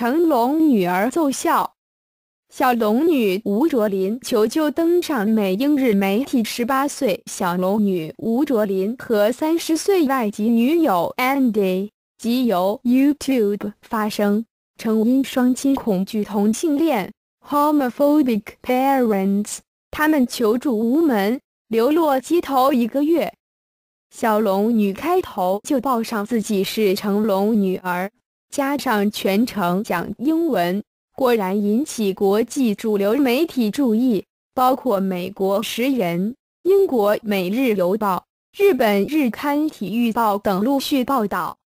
成龙女儿奏效，小龙女吴卓林求救登上美英日媒体。十八岁小龙女吴卓林和三十岁外籍女友 Andy 即由 YouTube 发声，称双亲恐惧同性恋 （homophobic parents），他们求助无门，流落街头一个月。小龙女开头就报上自己是成龙女儿。加上全程讲英文，果然引起国际主流媒体注意，包括美国《时人》、英国《每日邮报》、日本《日刊体育报》等陆续报道。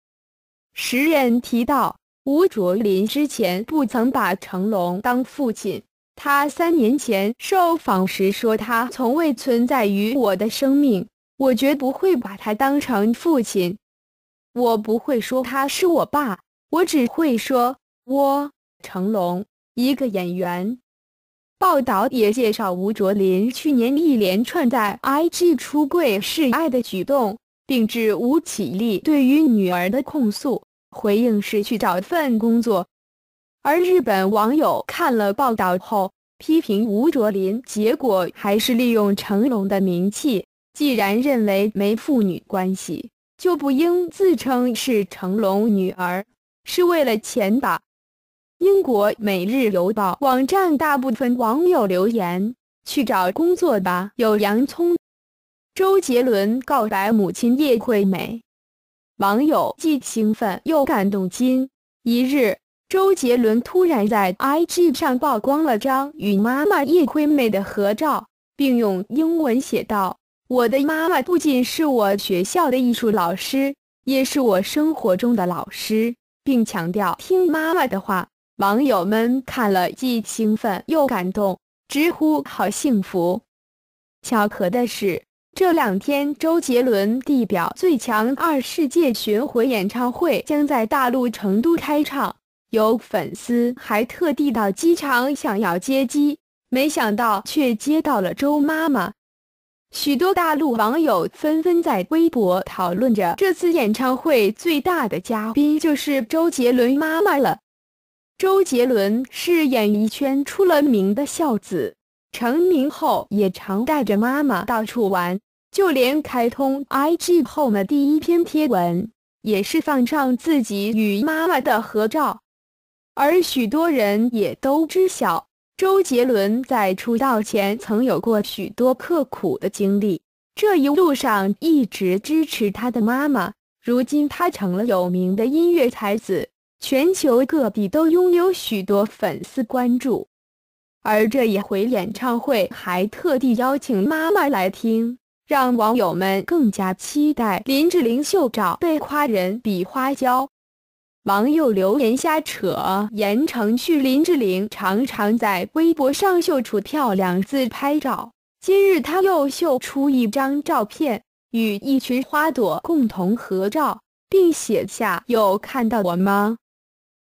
时人提到，吴卓林之前不曾把成龙当父亲。他三年前受访时说：“他从未存在于我的生命，我绝不会把他当成父亲，我不会说他是我爸。”我只会说，我成龙，一个演员。报道也介绍吴卓林去年一连串在 IG 出柜示爱的举动，并致吴绮立对于女儿的控诉，回应是去找份工作。而日本网友看了报道后，批评吴卓林，结果还是利用成龙的名气。既然认为没父女关系，就不应自称是成龙女儿。是为了钱吧？英国《每日邮报》网站大部分网友留言：“去找工作吧。”有洋葱、周杰伦告白母亲叶惠美，网友既兴奋又感动。今一日，周杰伦突然在 IG 上曝光了张与妈妈叶惠美的合照，并用英文写道：“我的妈妈不仅是我学校的艺术老师，也是我生活中的老师。”并强调听妈妈的话，网友们看了既兴奋又感动，直呼好幸福。巧合的是，这两天周杰伦“地表最强二”世界巡回演唱会将在大陆成都开唱，有粉丝还特地到机场想要接机，没想到却接到了周妈妈。许多大陆网友纷纷在微博讨论着这次演唱会最大的嘉宾就是周杰伦妈妈了。周杰伦是演艺圈出了名的孝子，成名后也常带着妈妈到处玩，就连开通 IG 后的第一篇贴文也是放上自己与妈妈的合照。而许多人也都知晓。周杰伦在出道前曾有过许多刻苦的经历，这一路上一直支持他的妈妈。如今他成了有名的音乐才子，全球各地都拥有许多粉丝关注。而这一回演唱会还特地邀请妈妈来听，让网友们更加期待。林志玲秀照被夸人比花娇。网友留言瞎扯，盐城去林志玲常常在微博上秀出漂亮自拍照。今日她又秀出一张照片，与一群花朵共同合照，并写下“有看到我吗？”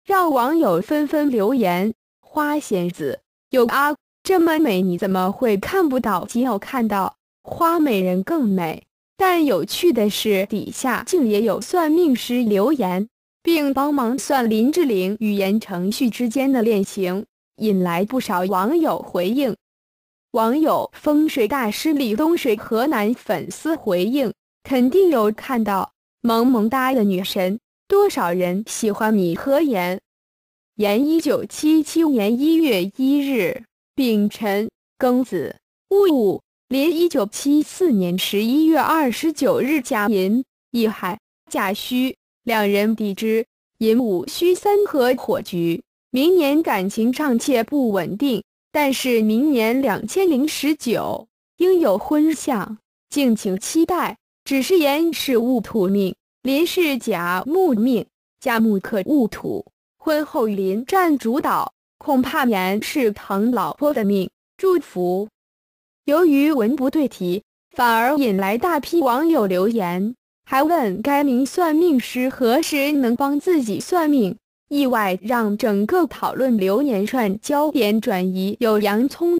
让网友纷纷留言：“花仙子，有啊，这么美你怎么会看不到？仅有看到花美人更美。”但有趣的是，底下竟也有算命师留言。并帮忙算林志玲与言承旭之间的恋情，引来不少网友回应。网友风水大师李东水河南粉丝回应：“肯定有看到，萌萌哒的女神，多少人喜欢你和言言。”一九七七年一月一日，丙辰庚子戊午，临一九七四年十一月二十九日甲寅乙亥甲戌。两人比之，寅午戌三合火局。明年感情尚且不稳定，但是明年两千零十九应有婚相，敬请期待。只是言是戊土命，临是甲木命，甲木克戊土，婚后临占主导，恐怕言是疼老婆的命，祝福。由于文不对题，反而引来大批网友留言。还问该名算命师何时能帮自己算命，意外让整个讨论流年串焦点转移。有洋葱，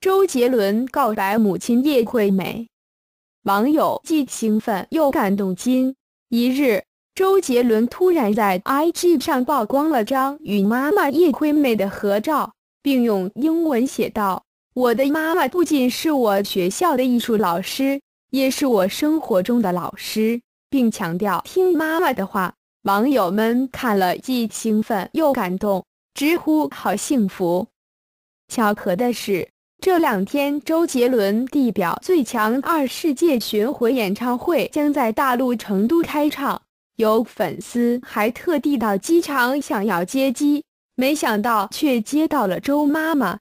周杰伦告白母亲叶惠美，网友既兴奋又感动。今一日，周杰伦突然在 IG 上曝光了张与妈妈叶惠美的合照，并用英文写道：“我的妈妈不仅是我学校的艺术老师。”也是我生活中的老师，并强调听妈妈的话。网友们看了既兴奋又感动，直呼好幸福。巧合的是，这两天周杰伦“地表最强二世界巡回演唱会”将在大陆成都开唱，有粉丝还特地到机场想要接机，没想到却接到了周妈妈。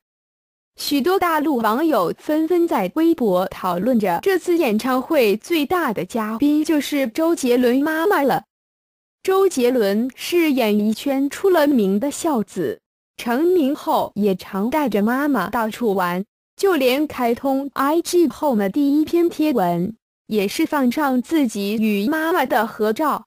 许多大陆网友纷纷在微博讨论着，这次演唱会最大的嘉宾就是周杰伦妈妈了。周杰伦是演艺圈出了名的孝子，成名后也常带着妈妈到处玩，就连开通 IG 后的第一篇贴文，也是放上自己与妈妈的合照。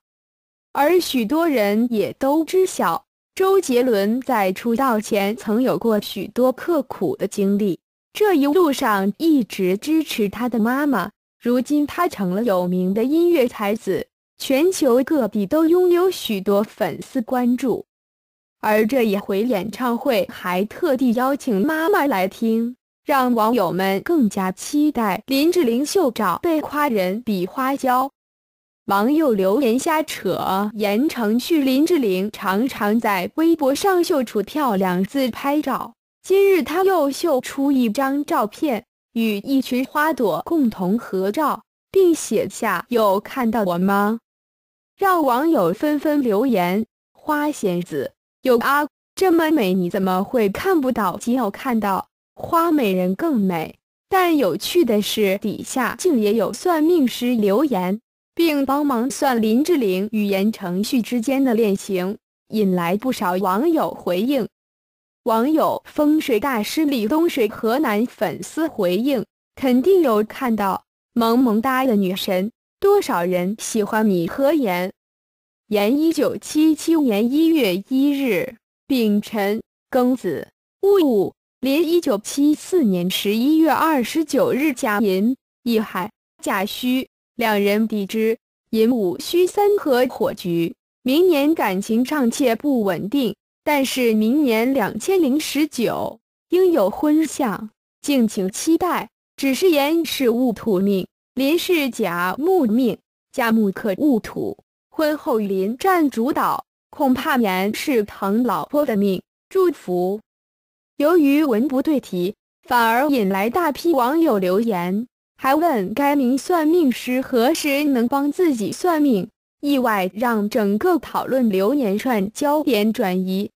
而许多人也都知晓。周杰伦在出道前曾有过许多刻苦的经历，这一路上一直支持他的妈妈。如今他成了有名的音乐才子，全球各地都拥有许多粉丝关注。而这一回演唱会还特地邀请妈妈来听，让网友们更加期待。林志玲秀照被夸人比花娇。网友留言瞎扯，言承旭、林志玲常常在微博上秀出漂亮自拍照。今日他又秀出一张照片，与一群花朵共同合照，并写下“有看到我吗？”让网友纷纷留言：“花仙子，有啊，这么美，你怎么会看不到？仅有看到花美人更美。”但有趣的是，底下竟也有算命师留言。并帮忙算林志玲与言承旭之间的恋情，引来不少网友回应。网友风水大师李东水河南粉丝回应：“肯定有看到，萌萌哒的女神，多少人喜欢你和言言。”一九七七年一月一日，丙辰庚子戊午；林一九七四年十一月二十九日甲寅乙亥甲戌。两人比之，寅午戌三合火局，明年感情尚且不稳定，但是明年两千零十九应有婚相，敬请期待。只是严是戊土命，林是甲木命，甲木克戊土，婚后临占主导，恐怕严是疼老婆的命。祝福。由于文不对题，反而引来大批网友留言。还问该名算命师何时能帮自己算命，意外让整个讨论流年串焦点转移。